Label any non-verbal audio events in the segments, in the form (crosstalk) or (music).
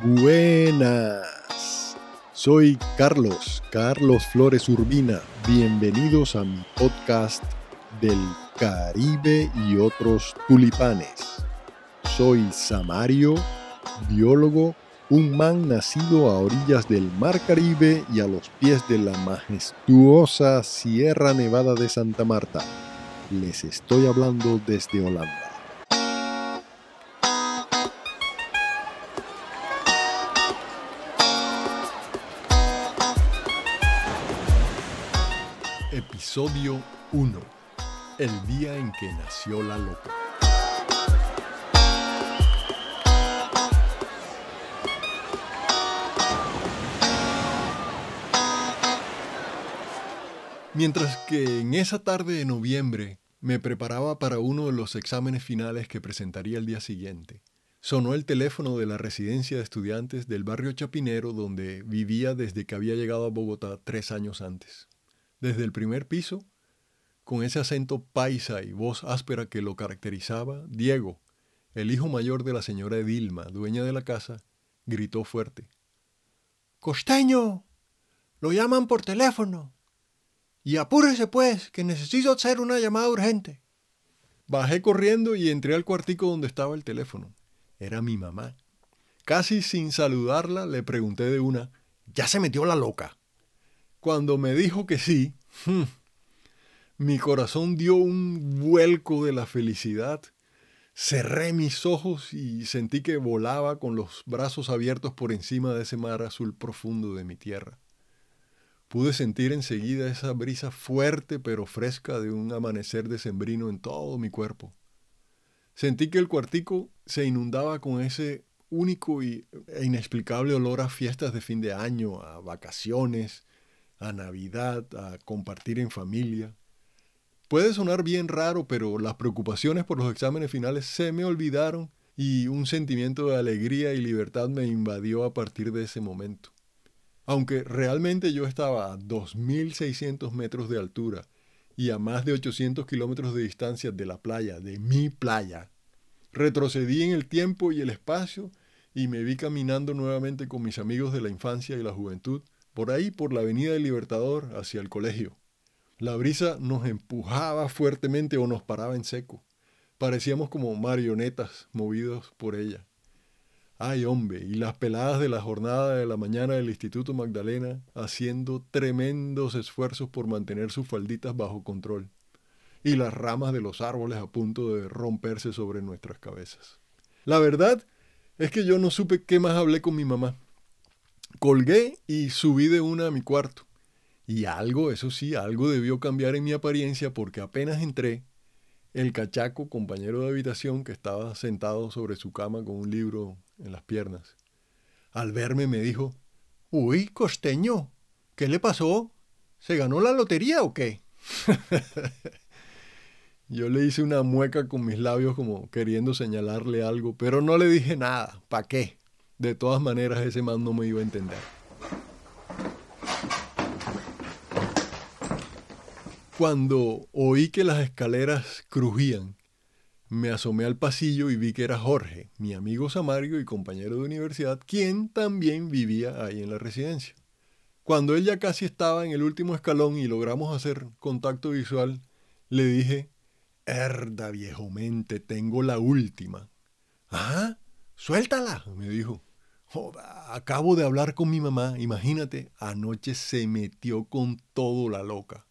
Buenas. Soy Carlos, Carlos Flores Urbina. Bienvenidos a mi podcast del Caribe y otros tulipanes. Soy Samario, biólogo, un man nacido a orillas del Mar Caribe y a los pies de la majestuosa Sierra Nevada de Santa Marta. Les estoy hablando desde Holanda. Episodio 1. El día en que nació la loca. Mientras que en esa tarde de noviembre me preparaba para uno de los exámenes finales que presentaría el día siguiente, sonó el teléfono de la residencia de estudiantes del barrio Chapinero donde vivía desde que había llegado a Bogotá tres años antes desde el primer piso, con ese acento paisa y voz áspera que lo caracterizaba, Diego, el hijo mayor de la señora Edilma, dueña de la casa, gritó fuerte. Costeño, lo llaman por teléfono. Y apúrese pues, que necesito hacer una llamada urgente. Bajé corriendo y entré al cuartico donde estaba el teléfono. Era mi mamá. Casi sin saludarla le pregunté de una, ¿ya se metió la loca? Cuando me dijo que sí, hmm, mi corazón dio un vuelco de la felicidad. Cerré mis ojos y sentí que volaba con los brazos abiertos por encima de ese mar azul profundo de mi tierra. Pude sentir enseguida esa brisa fuerte pero fresca de un amanecer de sembrino en todo mi cuerpo. Sentí que el cuartico se inundaba con ese único e inexplicable olor a fiestas de fin de año, a vacaciones, a Navidad, a compartir en familia. Puede sonar bien raro, pero las preocupaciones por los exámenes finales se me olvidaron y un sentimiento de alegría y libertad me invadió a partir de ese momento. Aunque realmente yo estaba a 2.600 metros de altura y a más de 800 kilómetros de distancia de la playa, de mi playa, retrocedí en el tiempo y el espacio y me vi caminando nuevamente con mis amigos de la infancia y la juventud por ahí por la Avenida del Libertador hacia el colegio. La brisa nos empujaba fuertemente o nos paraba en seco. Parecíamos como marionetas movidos por ella. Ay, hombre, y las peladas de la jornada de la mañana del Instituto Magdalena haciendo tremendos esfuerzos por mantener sus falditas bajo control y las ramas de los árboles a punto de romperse sobre nuestras cabezas. La verdad es que yo no supe qué más hablé con mi mamá. Colgué y subí de una a mi cuarto. Y algo, eso sí, algo debió cambiar en mi apariencia porque apenas entré, el cachaco, compañero de habitación, que estaba sentado sobre su cama con un libro en las piernas, al verme me dijo, Uy, costeño, ¿qué le pasó? ¿Se ganó la lotería o qué? (laughs) Yo le hice una mueca con mis labios como queriendo señalarle algo, pero no le dije nada, para qué? De todas maneras, ese man no me iba a entender. Cuando oí que las escaleras crujían, me asomé al pasillo y vi que era Jorge, mi amigo Samario y compañero de universidad, quien también vivía ahí en la residencia. Cuando él ya casi estaba en el último escalón y logramos hacer contacto visual, le dije, Herda viejo mente, tengo la última. Ah, suéltala, me dijo acabo de hablar con mi mamá, imagínate, anoche se metió con todo la loca.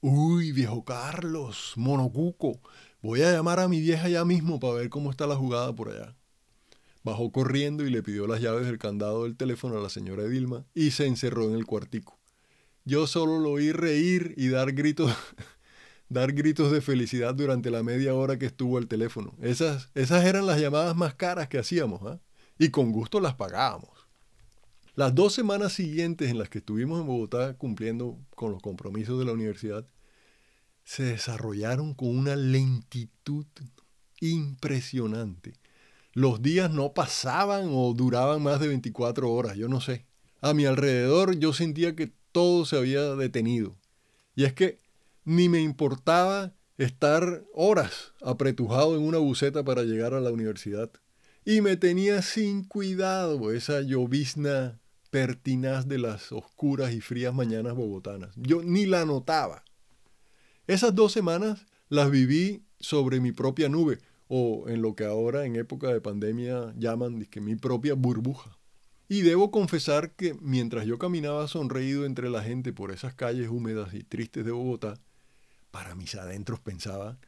Uy, viejo Carlos, monocuco, voy a llamar a mi vieja ya mismo para ver cómo está la jugada por allá. Bajó corriendo y le pidió las llaves del candado del teléfono a la señora Edilma y se encerró en el cuartico. Yo solo lo oí reír y dar gritos, (laughs) dar gritos de felicidad durante la media hora que estuvo al teléfono. Esas, esas eran las llamadas más caras que hacíamos, ¿ah? y con gusto las pagábamos. Las dos semanas siguientes en las que estuvimos en Bogotá cumpliendo con los compromisos de la universidad, se desarrollaron con una lentitud impresionante. Los días no pasaban o duraban más de 24 horas, yo no sé. A mi alrededor yo sentía que todo se había detenido. Y es que ni me importaba estar horas apretujado en una buceta para llegar a la universidad y me tenía sin cuidado esa llovizna pertinaz de las oscuras y frías mañanas bogotanas. Yo ni la notaba. Esas dos semanas las viví sobre mi propia nube o en lo que ahora en época de pandemia llaman mi propia burbuja. Y debo confesar que mientras yo caminaba sonreído entre la gente por esas calles húmedas y tristes de Bogotá, para mis adentros pensaba,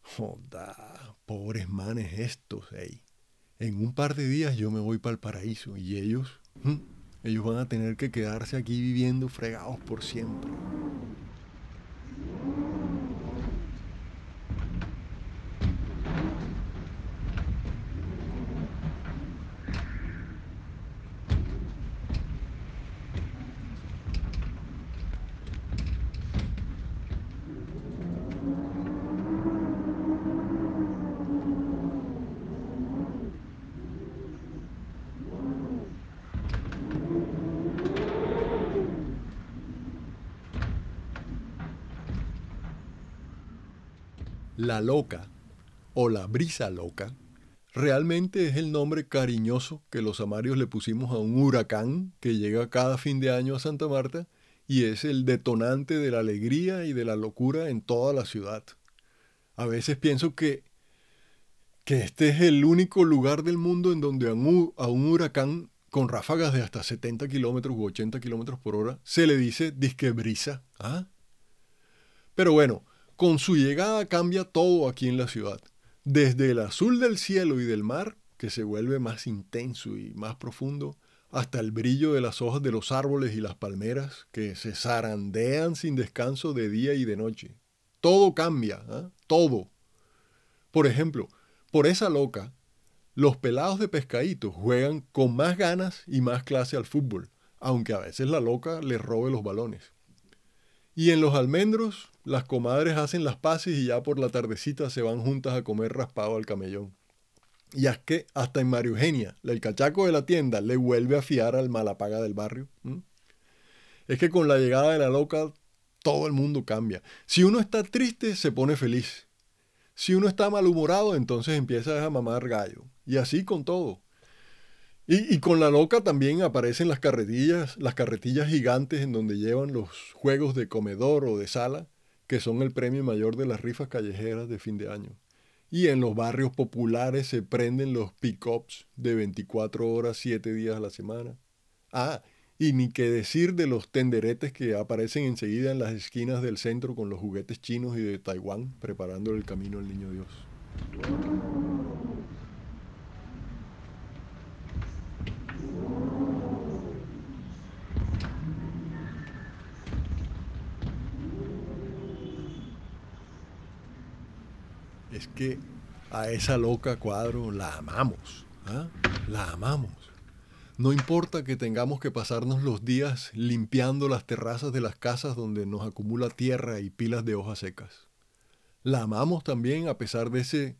joda, pobres manes estos, ey en un par de días yo me voy para el paraíso y ellos, ellos van a tener que quedarse aquí viviendo fregados por siempre. La Loca o La Brisa Loca realmente es el nombre cariñoso que los amarios le pusimos a un huracán que llega cada fin de año a Santa Marta y es el detonante de la alegría y de la locura en toda la ciudad. A veces pienso que, que este es el único lugar del mundo en donde a un, huracán con ráfagas de hasta 70 kilómetros u 80 kilómetros por hora se le dice disquebrisa. ¿Ah? Pero bueno, con su llegada cambia todo aquí en la ciudad, desde el azul del cielo y del mar, que se vuelve más intenso y más profundo, hasta el brillo de las hojas de los árboles y las palmeras, que se zarandean sin descanso de día y de noche. Todo cambia, ¿ah? todo. Por ejemplo, por esa loca, los pelados de pescadito juegan con más ganas y más clase al fútbol, aunque a veces la loca les robe los balones. Y en los almendros, las comadres hacen las paces y ya por la tardecita se van juntas a comer raspado al camellón. Y es que hasta en Mario Eugenia, el cachaco de la tienda, le vuelve a fiar al malapaga del barrio. Es que con la llegada de la loca, todo el mundo cambia. Si uno está triste, se pone feliz. Si uno está malhumorado, entonces empieza a mamar gallo. Y así con todo. Y, con la loca también aparecen las carretillas, las carretillas gigantes en donde llevan los juegos de comedor o de sala, que son el premio mayor de las rifas callejeras de fin de año. Y en los barrios populares se prenden los pick-ups de 24 horas, 7 días a la semana. Ah, y ni qué decir de los tenderetes que aparecen enseguida en las esquinas del centro con los juguetes chinos y de Taiwán, preparando el camino al niño Dios. que a esa loca cuadro la amamos. ¿ah? La amamos. No importa que tengamos que pasarnos los días limpiando las terrazas de las casas donde nos acumula tierra y pilas de hojas secas. La amamos también a pesar de ese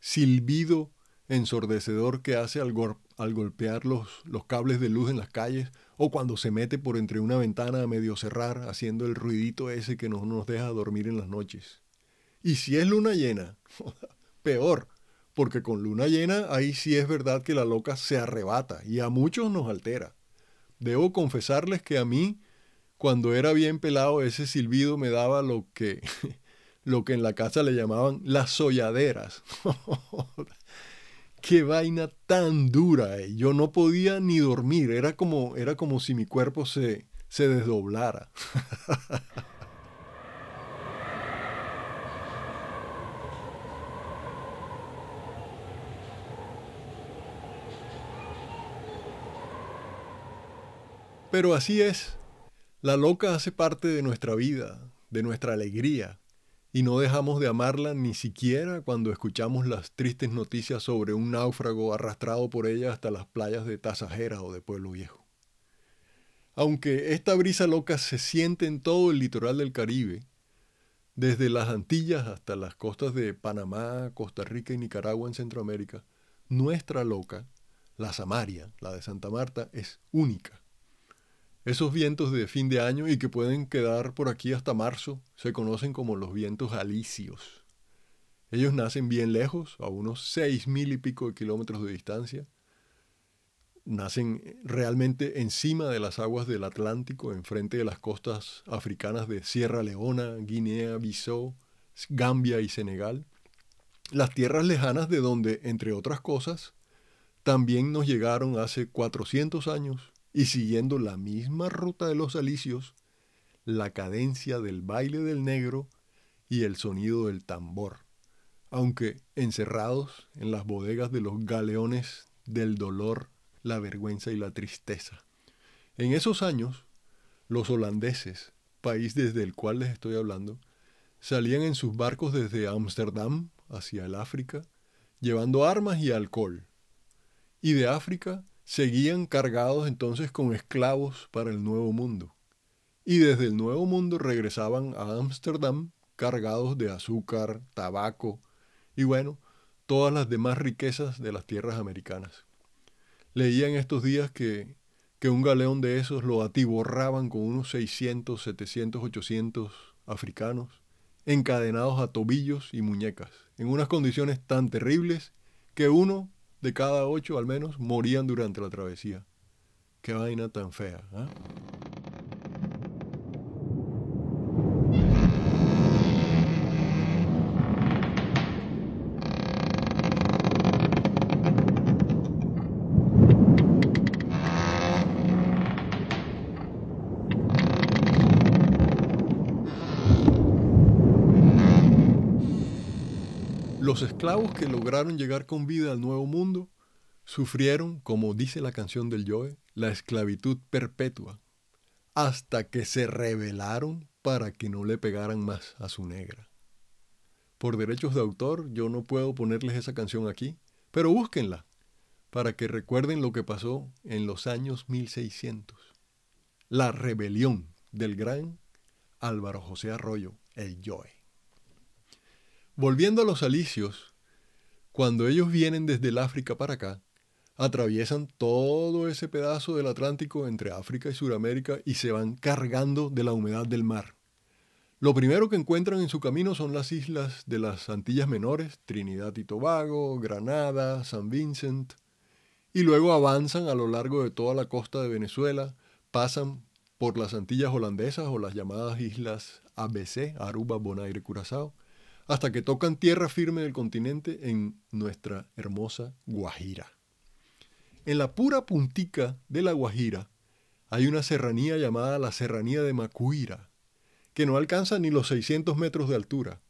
silbido ensordecedor que hace al, golpear los, los, cables de luz en las calles o cuando se mete por entre una ventana a medio cerrar haciendo el ruidito ese que no nos deja dormir en las noches. Y si es luna llena, (laughs) peor, porque con luna llena ahí sí es verdad que la loca se arrebata y a muchos nos altera. Debo confesarles que a mí, cuando era bien pelado, ese silbido me daba lo que, (laughs) lo que en la casa le llamaban las solladeras. (laughs) Qué vaina tan dura. Eh. Yo no podía ni dormir. Era como, era como si mi cuerpo se, se desdoblara. Pero así es. La loca hace parte de nuestra vida, de nuestra alegría, y no dejamos de amarla ni siquiera cuando escuchamos las tristes noticias sobre un náufrago arrastrado por ella hasta las playas de Tasajera o de Pueblo Viejo. Aunque esta brisa loca se siente en todo el litoral del Caribe, desde las Antillas hasta las costas de Panamá, Costa Rica y Nicaragua en Centroamérica, nuestra loca, la Samaria, la de Santa Marta, es única. Esos vientos de fin de año y que pueden quedar por aquí hasta marzo se conocen como los vientos alisios. Ellos nacen bien lejos, a unos seis mil y pico de kilómetros de distancia. Nacen eh, realmente encima de las aguas del Atlántico, enfrente de las costas africanas de Sierra Leona, Guinea, Bissau, Gambia y Senegal. Las tierras lejanas de donde, entre otras cosas, también nos llegaron hace 400 años y siguiendo la misma ruta de los alicios, la cadencia del baile del negro y el sonido del tambor, aunque encerrados en las bodegas de los galeones del dolor, la vergüenza y la tristeza. En esos años, los holandeses, país desde el cual les estoy hablando, salían en sus barcos desde Ámsterdam hacia el África, llevando armas y alcohol. Y de África seguían cargados entonces con esclavos para el Nuevo Mundo. Y desde el Nuevo Mundo regresaban a Ámsterdam cargados de azúcar, tabaco y bueno, todas las demás riquezas de las tierras americanas. Leía en estos días que, que un galeón de esos lo atiborraban con unos 600, 700, 800 africanos encadenados a tobillos y muñecas, en unas condiciones tan terribles que uno de cada ocho al menos morían durante la travesía. Qué vaina tan fea. ¿eh? los esclavos que lograron llegar con vida al Nuevo Mundo sufrieron, como dice la canción del Joe, la esclavitud perpetua, hasta que se rebelaron para que no le pegaran más a su negra. Por derechos de autor, yo no puedo ponerles esa canción aquí, pero búsquenla, para que recuerden lo que pasó en los años 1600. La rebelión del gran Álvaro José Arroyo, el Joe. Volviendo a los alisios, cuando ellos vienen desde el África para acá, atraviesan todo ese pedazo del Atlántico entre África y Sudamérica y se van cargando de la humedad del mar. Lo primero que encuentran en su camino son las islas de las Antillas Menores, Trinidad y Tobago, Granada, San Vincent, y luego avanzan a lo largo de toda la costa de Venezuela, pasan por las Antillas holandesas o las llamadas islas ABC, Aruba, Bonaire, Curazao, hasta que tocan tierra firme del continente en nuestra hermosa Guajira. En la pura puntica de la Guajira hay una serranía llamada la Serranía de Macuira, que no alcanza ni los 600 metros de altura.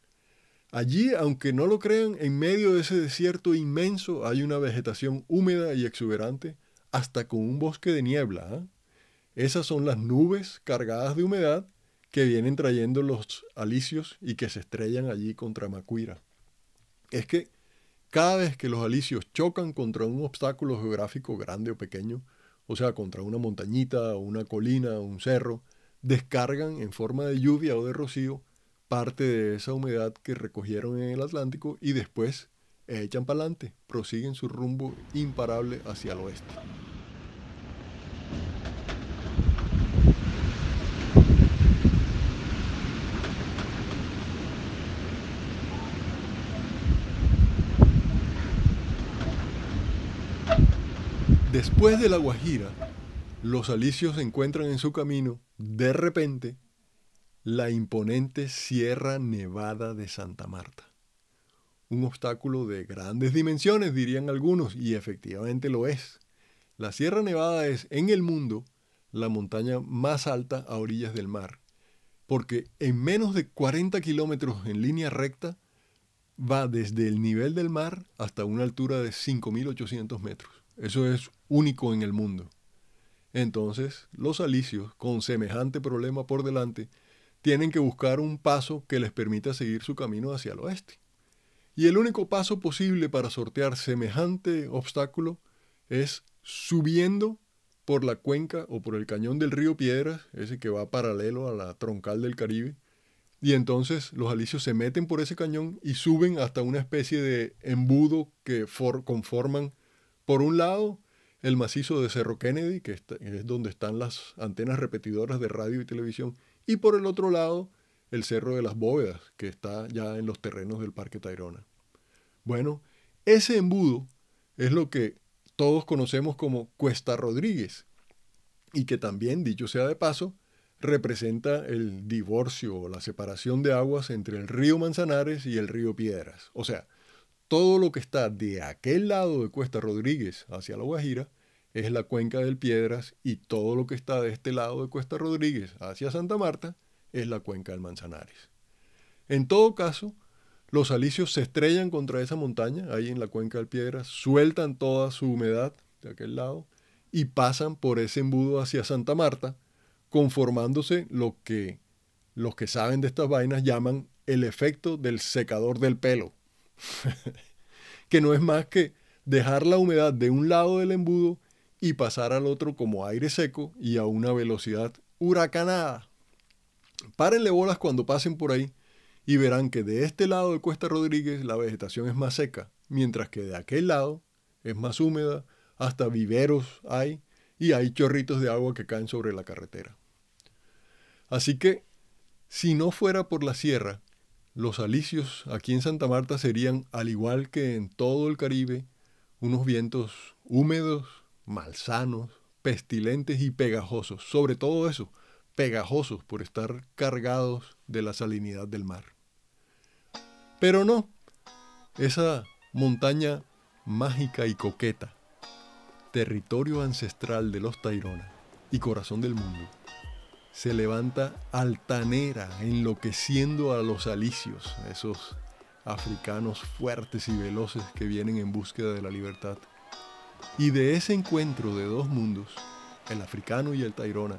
Allí, aunque no lo crean, en medio de ese desierto inmenso hay una vegetación húmeda y exuberante, hasta con un bosque de niebla. ¿ah? Esas son las nubes cargadas de humedad que vienen trayendo los alisios y que se estrellan allí contra Macuira. Es que cada vez que los alisios chocan contra un obstáculo geográfico grande o pequeño, o sea, contra una montañita, una colina, un cerro, descargan en forma de lluvia o de rocío parte de esa humedad que recogieron en el Atlántico y después echan para adelante, prosiguen su rumbo imparable hacia el oeste. Después de La Guajira, los alicios encuentran en su camino, de repente, la imponente Sierra Nevada de Santa Marta. Un obstáculo de grandes dimensiones, dirían algunos, y efectivamente lo es. La Sierra Nevada es, en el mundo, la montaña más alta a orillas del mar, porque en menos de 40 kilómetros en línea recta va desde el nivel del mar hasta una altura de 5.800 metros. Eso es único en el mundo. Entonces, los alicios con semejante problema por delante, tienen que buscar un paso que les permita seguir su camino hacia el oeste. Y el único paso posible para sortear semejante obstáculo es subiendo por la cuenca o por el cañón del río Piedras, ese que va paralelo a la troncal del Caribe, y entonces los alicios se meten por ese cañón y suben hasta una especie de embudo que conforman por un lado, el macizo de Cerro Kennedy, que, es donde están las antenas repetidoras de radio y televisión, y por el otro lado, el Cerro de las Bóvedas, que está ya en los terrenos del Parque Tayrona. Bueno, ese embudo es lo que todos conocemos como Cuesta Rodríguez, y que también, dicho sea de paso, representa el divorcio o la separación de aguas entre el río Manzanares y el río Piedras. O sea, todo lo que está de aquel lado de Cuesta Rodríguez hacia La Guajira es la cuenca del Piedras y todo lo que está de este lado de Cuesta Rodríguez hacia Santa Marta es la cuenca del Manzanares. En todo caso, los alicios se estrellan contra esa montaña, ahí en la cuenca del Piedras, sueltan toda su humedad de aquel lado y pasan por ese embudo hacia Santa Marta, conformándose lo que los que saben de estas vainas llaman el efecto del secador del pelo. (laughs) que no es más que dejar la humedad de un lado del embudo y pasar al otro como aire seco y a una velocidad huracanada. Párenle bolas cuando pasen por ahí y verán que de este lado de Cuesta Rodríguez la vegetación es más seca, mientras que de aquel lado es más húmeda, hasta viveros hay y hay chorritos de agua que caen sobre la carretera. Así que, si no fuera por la sierra, los alicios aquí en Santa Marta serían, al igual que en todo el Caribe, unos vientos húmedos, malsanos, pestilentes y pegajosos, sobre todo eso, pegajosos por estar cargados de la salinidad del mar. Pero no, esa montaña mágica y coqueta, territorio ancestral de los Taironas y corazón del mundo, se levanta altanera, enloqueciendo a los alicios, esos africanos fuertes y veloces que vienen en búsqueda de la libertad. Y de ese encuentro de dos mundos, el africano y el tairona,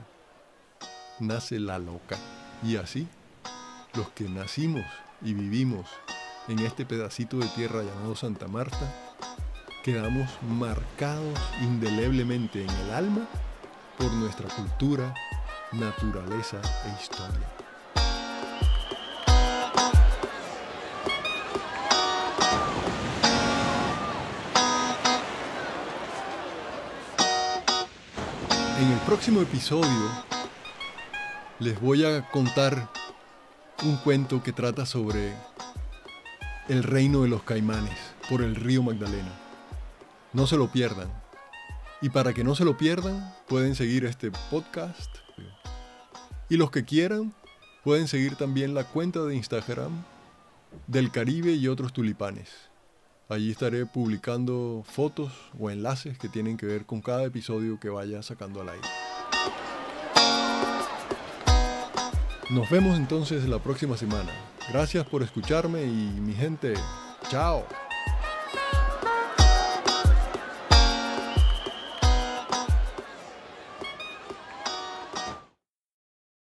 nace la loca. Y así, los que nacimos y vivimos en este pedacito de tierra llamado Santa Marta, quedamos marcados indeleblemente en el alma por nuestra cultura, naturaleza e historia. En el próximo episodio les voy a contar un cuento que trata sobre el reino de los caimanes por el río Magdalena. No se lo pierdan. Y para que no se lo pierdan, pueden seguir este podcast y los que quieran pueden seguir también la cuenta de Instagram del Caribe y otros tulipanes. Allí estaré publicando fotos o enlaces que tienen que ver con cada episodio que vaya sacando al aire. Nos vemos entonces la próxima semana. Gracias por escucharme y mi gente, chao.